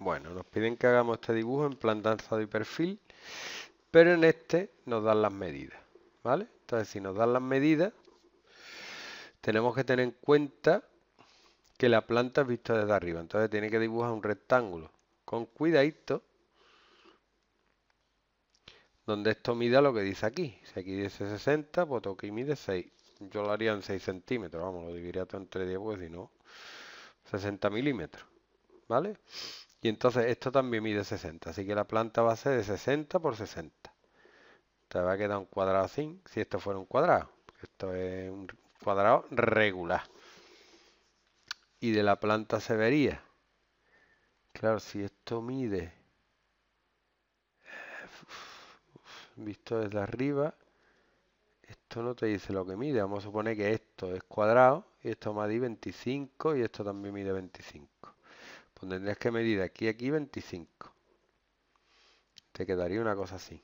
Bueno, nos piden que hagamos este dibujo en plan danzado y perfil, pero en este nos dan las medidas, ¿vale? Entonces, si nos dan las medidas, tenemos que tener en cuenta que la planta es vista desde arriba. Entonces, tiene que dibujar un rectángulo con cuidadito, donde esto mida lo que dice aquí. Si aquí dice 60, pues tengo que mide 6. Yo lo haría en 6 centímetros, vamos, lo dividiría todo entre 10, pues y no, 60 milímetros, ¿vale? Y entonces esto también mide 60, así que la planta va a ser de 60 por 60. Te va a quedar un cuadrado sin, si esto fuera un cuadrado. Esto es un cuadrado regular. Y de la planta se vería. Claro, si esto mide, visto desde arriba, esto no te dice lo que mide. Vamos a suponer que esto es cuadrado y esto mide 25 y esto también mide 25. Pues tendrías que medir aquí aquí 25. Te quedaría una cosa así.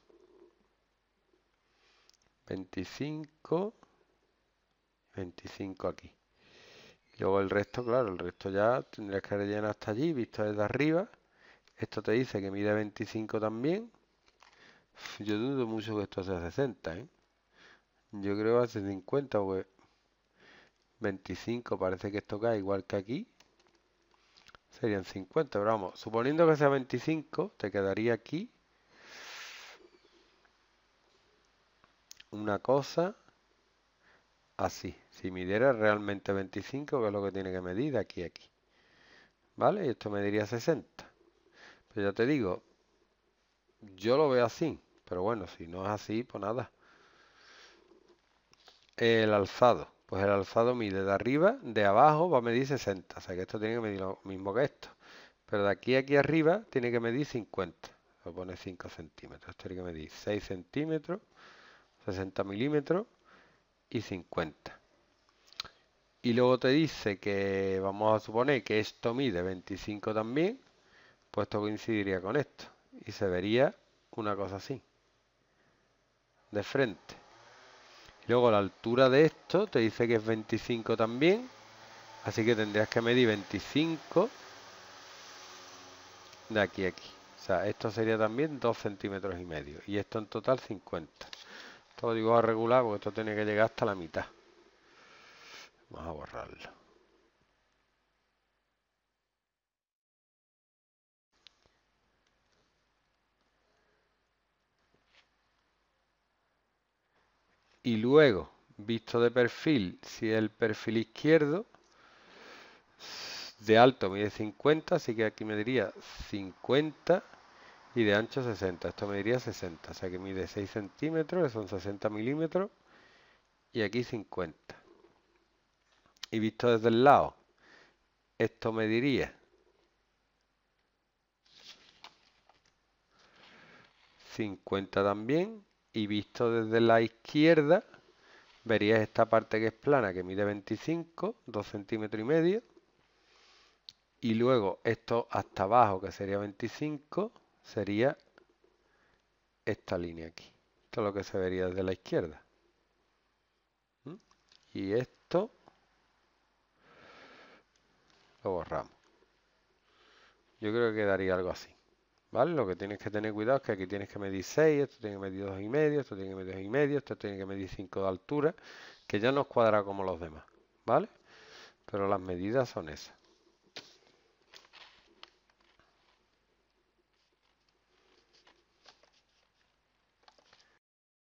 25, 25 aquí. luego el resto, claro, el resto ya tendrías que rellenar hasta allí, visto desde arriba. Esto te dice que mide 25 también. Yo dudo mucho que esto sea 60, ¿eh? Yo creo que hace 50, 25 parece que esto cae igual que aquí serían 50, pero vamos, suponiendo que sea 25, te quedaría aquí una cosa así. Si midiera realmente 25, que es lo que tiene que medir aquí aquí. ¿Vale? Y esto me diría 60. Pero pues ya te digo, yo lo veo así. Pero bueno, si no es así, pues nada. El alzado. Pues el alzado mide de arriba, de abajo va a medir 60. O sea que esto tiene que medir lo mismo que esto. Pero de aquí a aquí arriba tiene que medir 50. Lo pone 5 centímetros. Esto tiene que medir 6 centímetros, 60 milímetros y 50. Y luego te dice que vamos a suponer que esto mide 25 también, pues esto coincidiría con esto. Y se vería una cosa así. De frente. Luego la altura de esto te dice que es 25 también. Así que tendrías que medir 25 de aquí a aquí. O sea, esto sería también 2 centímetros y medio. Y esto en total 50. Todo digo a regular porque esto tiene que llegar hasta la mitad. Vamos a borrarlo. y luego, visto de perfil, si el perfil izquierdo, de alto mide 50, así que aquí me diría 50 y de ancho 60. Esto me diría 60, o sea que mide 6 centímetros, que son 60 milímetros, y aquí 50. Y visto desde el lado, esto me diría 50 también y visto desde la izquierda verías esta parte que es plana que mide 25, 2 centímetros y medio y luego esto hasta abajo que sería 25 sería esta línea aquí. Esto es lo que se vería desde la izquierda. ¿Mm? Y esto lo borramos. Yo creo que quedaría algo así. Lo que tienes que tener cuidado es que aquí tienes que medir 6, esto tiene que medir 2,5, esto tiene que medir medio, esto tiene que medir 5 de altura, que ya no es cuadrado como los demás, ¿vale? Pero las medidas son esas.